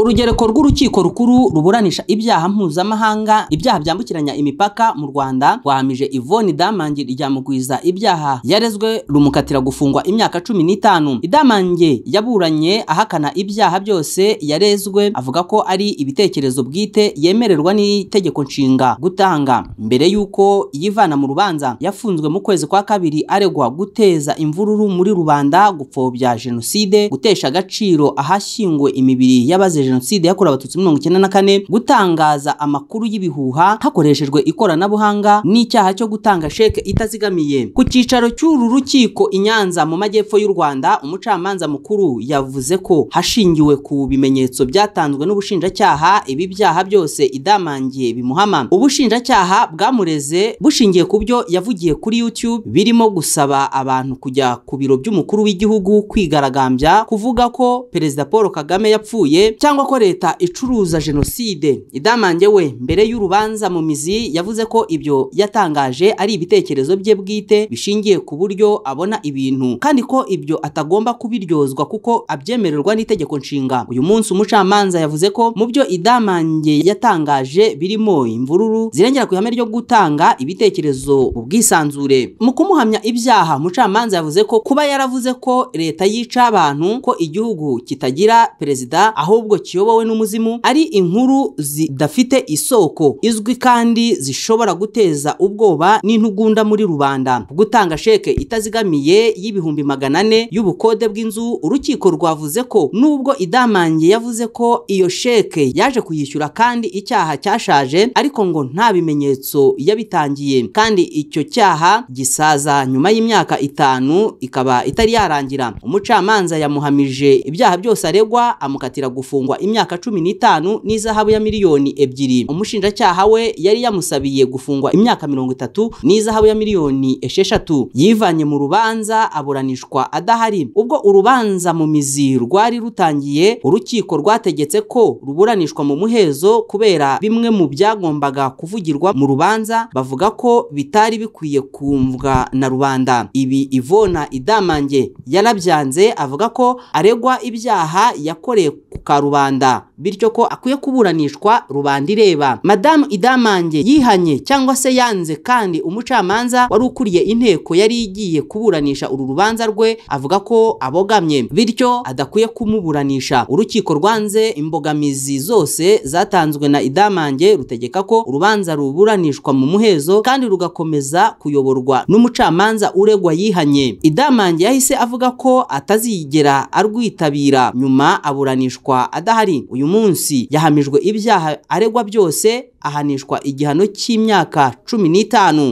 urugereko rw'urukiko rukuru ruburanisha ibyaha mpuzamahanga ibyaha byambukiranya imipaka mu rwanda rwahamije ivoni damange ryamugwiza ibyaha yarezwe rumukatira gufungwa imyaka cumi n'itanu idamange yaburanye ahakana ibyaha byose yarezwe avuga ko ari ibitekerezo bwite yemererwa n'itegeko nshinga gutanga mbere y'uko yivana mu rubanza yafunzwe mu kwezi kwa kabiri aregwa guteza imvururu muri rubanda gupfobya jenoside gutesha agaciro ahashyinguwe imibiri yabazeje jenoside yakorewe abatutsi mirongo icyenda na kane gutangaza amakuru y'ibihuha hakoreshejwe ikoranabuhanga n'icyaha cyo gutanga sheke itazigamiye ku cyicaro cy'uru rukiko i nyanza mu majyepfo y'u rwanda umucamanza mukuru yavuze ko hashingiwe ku bimenyetso byatanzwe n'ubushinjacyaha ibi byaha byose idamangiye bimuhama ubushinjacyaha bwamureze bushingiye ku byo yavugiye kuri youtube birimo gusaba abantu kujya ku biro by'umukuru w'igihugu kwigaragambya kuvuga ko perezida paul kagame yapfuye cyangwa cyangwa ko leta icuruza jenoside idamange we mbere y'urubanza mu mizi yavuze ko ibyo yatangaje ari ibitekerezo bye bwite bishingiye ku buryo abona ibintu kandi ko ibyo atagomba kubiryozwa kuko abyemererwa n'itegeko nshinga uyu munsi umucamanza yavuze ko mu byo idamange yatangaje birimo imvururu zirengera ku ihame ryo gutanga ibitekerezo ubwisanzure mu kumuhamya ibyaha umucamanza yavuze ko kuba yaravuze ko leta yica abantu ko igihugu kitagira perezida ahubwo kiyobowe n'umuzimu ari inkuru zidafite isoko izwi kandi zishobora guteza ubwoba n'intugunda muri rubanda gutanga sheke itazigamiye y'ibihumbi magana ane y'ubukode bw'inzu urukiko rwavuze ko nubwo idamange yavuze ko iyo sheke yaje kuyishyura kandi icyaha cyashaje ariko ngo nta bimenyetso yabitangiye kandi icyo cyaha gisaza nyuma y'imyaka itanu ikaba itari yarangira umucamanza yamuhamije ibyaha byose aregwa amukatira gufungwa imyaka cumi n'itanu n'izahabu ya miliyoni ebyiri umushinjacyaha we yari yamusabiye gufungwa imyaka mirongo itatu n'izahabu ya miliyoni esheshatu yivanye mu rubanza aburanishwa adahari ubwo urubanza mu mizi rwari rutangiye urukiko rwategetse ko ruburanishwa mu muhezo kubera bimwe mu byagombaga kuvugirwa mu rubanza bavuga ko bitari bikwiye kumvwa na rubanda ibi ivona idamange yarabyanze avuga ko aregwa ibyaha yakoreye ku karubanda rwanda bityo ko akwiye kuburanishwa rubanda ireba madamu idamange yihanye cyangwa se yanze kandi umucamanza wari ukuriye inteko yari igiye kuburanisha uru rubanza rwe avuga ko abogamye bityo adakwiye kumuburanisha urukiko rwanze imbogamizi zose zatanzwe na idamange rutegeka ko urubanza ruburanishwa mu muhezo kandi rugakomeza kuyoborwa n'umucamanza uregwa yihanye idamange yahise avuga ko atazigera arwitabira nyuma aburanishwa adaha ahari uyu munsi yahamijwe ibyaha aregwa byose ahanishwa igihano cy'imyaka cumi n'itanu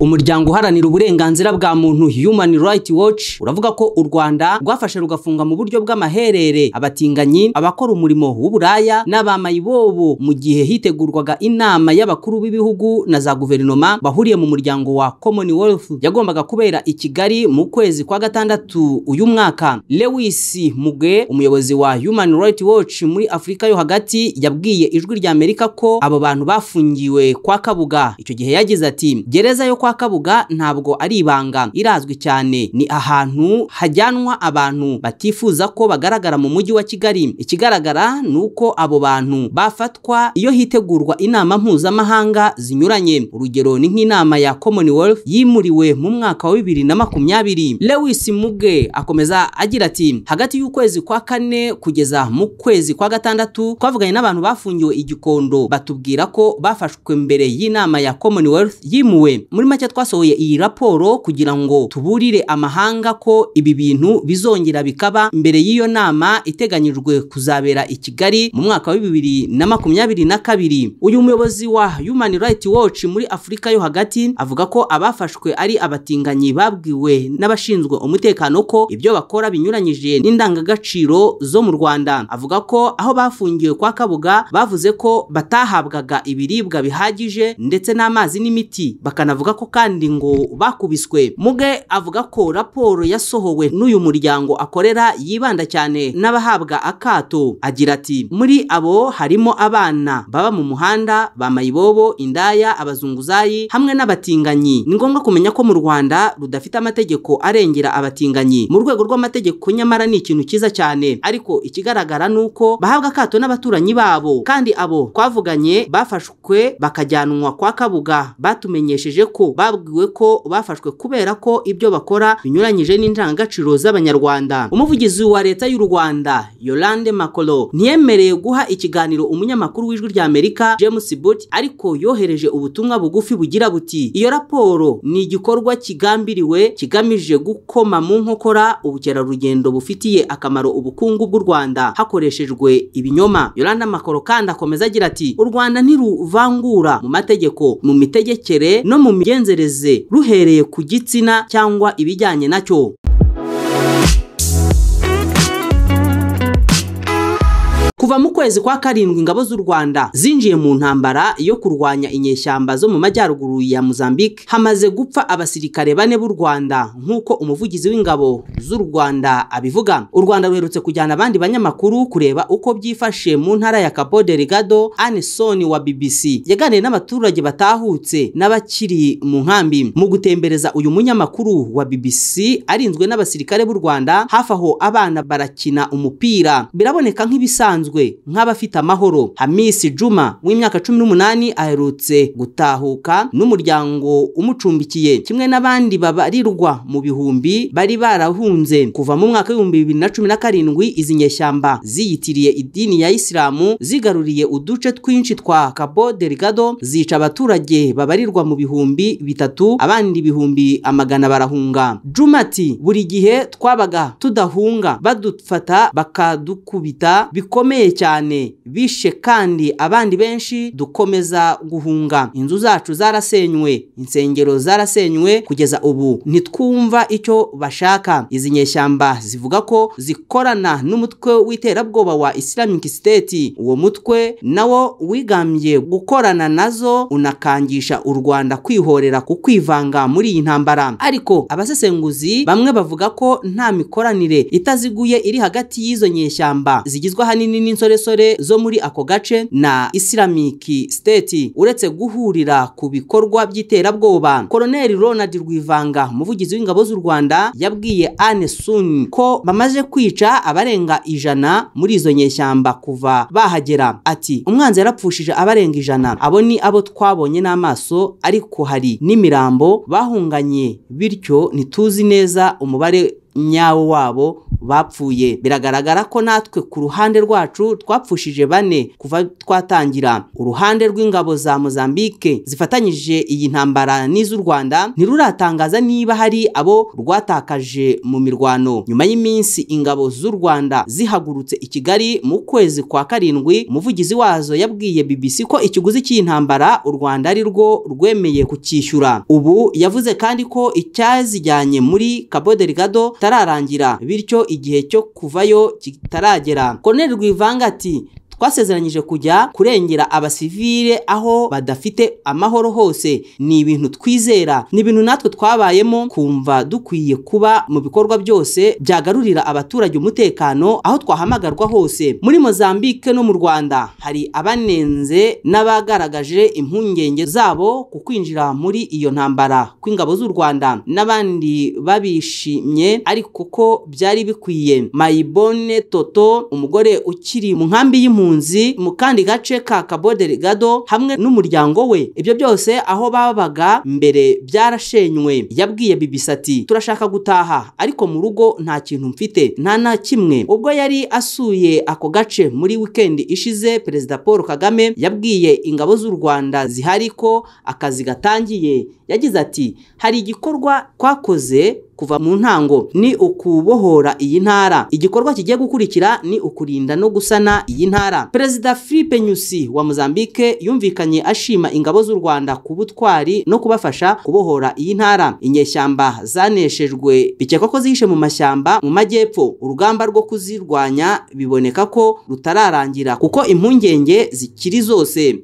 umuryango uharanira uburenganzira bwa muntu Human Right Watch uravuga ko u Rwanda rwafashe rugafunga mu buryo bw'amaherere abatinganyi abakora umurimo w'uburaya n'abamayibobo mu gihe hitegurwaga inama y'abakuru b'ibihugu na za guverinoma bahuriye mu muryango wa Commonwealth yagombaga kubera i Kigali mu kwezi kwa gatandatu uyu mwaka Lewis Muge umuyobozi wa Human Right Watch muri Afurika yo hagati yabwiye ijwi rya Amerika ko abo bantu bafungiwe kwa Kabuga icyo gihe yagize ati gereza yo kwa kwa kabuga ntabwo ari ibanga irazwi cyane ni ahantu hajyanwa abantu batifuza ko bagaragara mu mujyi wa kigali ikigaragara ni uko abo bantu bafatwa iyo hitegurwa inama mpuzamahanga zinyuranye urugero ni nk'inama ya commonwealth yimuriwe mu mwaka wa bibiri na makumyabiri lewis muge akomeza agira ati hagati y'ukwezi kwa kane kugeza mu kwezi kwa gatandatu twavuganye n'abantu bafungiwe igikondo batubwira ko bafashwe mbere y'inama ya commonwealth yimuwe muri make twasohoye iyi raporo kugira ngo tuburire amahanga ko ibi bintu bizongera bikaba mbere y'iyo nama iteganyijwe kuzabera i Kigali mu mwaka wa bibiri na makumyabiri na kabiri uyu muyobozi wa Human Right Watch muri Afurika yo hagati avuga ko abafashwe ari abatinganyi babwiwe n'abashinzwe umutekano ko ibyo bakora binyuranyije n'indangagaciro zo mu Rwanda avuga ko aho bafungiwe kwa Kabuga bavuze ko batahabwaga ibiribwa bihagije ndetse n'amazi n'imiti bakanavuga ko ko kandi ngo bakubiswe muge avuga ko raporo yasohowe n'uyu muryango akorera yibanda cyane n'abahabwa akato agira ati muri abo harimo abana baba mu muhanda bamayibobo indaya abazunguzayi hamwe n'abatinganyi ni ngombwa kumenya ko mu rwanda rudafite amategeko arengera abatinganyi mu rwego rw'amategeko nyamara ni ikintu cyiza cyane ariko ikigaragara ni uko bahabwa akato n'abaturanyi babo kandi abo twavuganye bafashwe bakajyanwa kwa kabuga batumenyesheje ko babwiwe ko bafashwe kubera ko ibyo bakora binyuranyije n'indangagaciro z'abanyarwanda umuvugizi wa leta y'u rwanda yolande makoro ntiyemereye guha ikiganiro umunyamakuru w'ijwi ry'amerika james butt ariko yohereje ubutumwa bugufi bugira buti iyo raporo ni igikorwa kigambiriwe kigamije gukoma mu nkokora ubukerarugendo bufitiye akamaro ubukungu bw'u rwanda hakoreshejwe ibinyoma yolanda makoro kandi akomeza agira ati u rwanda ntiruvangura mu mategeko mu mitegekere no mu migenzo imigenzereze ruhereye ku gitsina cyangwa ibijyanye nacyo kuva mu kwezi kwa karindwi ingabo z'u Rwanda zinjiye mu ntambara yo kurwanya inyeshyamba zo mu majyaruguru ya Mozambique hamaze gupfa abasirikare bane b'u Rwanda nk'uko umuvugizi w'ingabo z'u Rwanda abivuga u Rwanda ruherutse kujyana abandi banyamakuru kureba uko byifashe mu ntara ya Cabo Delgado Anisoni wa BBC yaganiriye n'abaturage batahutse n'abakiri mu nkambi mu gutembereza uyu munyamakuru wa BBC arinzwe n'abasirikare b'u Rwanda hafi aho abana barakina umupira biraboneka nk'ibisanzwe yashyizwe nk'abafite amahoro hamisi juma w'imyaka cumi n'umunani aherutse gutahuka n'umuryango umucumbikiye kimwe n'abandi babarirwa mu bihumbi bari barahunze kuva mu mwaka w'ibihumbi bibiri na cumi na karindwi izi nyeshyamba ziyitiriye idini ya isilamu zigaruriye uduce twinshi twa kabo derigado zica abaturage babarirwa mu bihumbi bitatu abandi ibihumbi amagana barahunga Jumati buri gihe twabaga tudahunga badufata bakadukubita bikomeye bikomeye cyane bishe kandi abandi benshi dukomeza guhunga inzu zacu zarasenywe insengero zarasenywe kugeza ubu ntitwumva icyo bashaka izi nyeshyamba zivuga ko zikorana n'umutwe w'iterabwoba wa Islamic State uwo mutwe nawo wigambye gukorana nazo unakangisha u Rwanda kwihorera ku kwivanga muri iyi ntambara ariko abasesenguzi bamwe bavuga ko nta mikoranire itaziguye iri hagati y'izo nyeshyamba zigizwe ahanini n'insoresore zo muri ako gace na Islamic State uretse guhurira ku bikorwa by'iterabwoba Colonel Ronald Rwivanga umuvugizi w'ingabo z'u Rwanda yabwiye Anne Sun ko bamaze kwica abarenga ijana muri izo nyeshyamba kuva bahagera ati umwanzi yarapfushije abarenga ijana abo ni abo twabonye n'amaso ariko hari n'imirambo bahunganye bityo ntituzi neza umubare nyawo wabo bapfuye biragaragara ko natwe ku ruhande rwacu twapfushije bane kuva twatangira uruhande rw'ingabo za Mozambique zifatanyije iyi ntambara n'iz'u Rwanda ntiruratangaza niba hari abo rwatakaje mu mirwano nyuma y'iminsi ingabo z'u Rwanda zihagurutse i Kigali mu kwezi kwa karindwi umuvugizi wazo yabwiye BBC ko ikiguzi cy'intambara u Rwanda ari rwo rwemeye kucyishyura ubu yavuze kandi ko icyazijyanye muri Cabo Delgado tararangira bityo igihe cyo kuvayo kitaragera Colonel Rwivanga ati twasezeranyije kujya kurengera abasivile aho badafite amahoro hose ni ibintu twizera ni ibintu natwe twabayemo kumva dukwiye kuba mu bikorwa byose byagarurira abaturage umutekano aho twahamagarwa hose muri Mozambique no mu Rwanda hari abanenze n'abagaragaje impungenge zabo ku kwinjira muri iyo ntambara kw'ingabo z'u Rwanda n'abandi babishimye ariko ko byari bikwiye Mayibone Toto umugore ukiri mu nkambi y'impunzi n'impunzi mu kandi gace ka kaboderi gado hamwe n'umuryango we ibyo byose aho babaga mbere byarashenywe yabwiye bibisi ati turashaka gutaha ariko mu rugo nta kintu mfite nta na kimwe ubwo yari asuye ako gace muri wikendi ishize perezida paul kagame yabwiye ingabo z'u rwanda zihari ko akazi gatangiye yagize ati hari igikorwa twakoze kuva mu ntango ni ukubohora iyi ntara igikorwa kigiye gukurikira ni ukurinda no gusana iyi ntara perezida philippe nyusi wa mozambique yumvikanye ashima ingabo z'u rwanda ku butwari no kubafasha kubohora iyi ntara inyeshyamba zaneshejwe bikekwa ko zihishe mu mashyamba mu majyepfo urugamba rwo kuzirwanya biboneka ko rutararangira kuko impungenge zikiri zose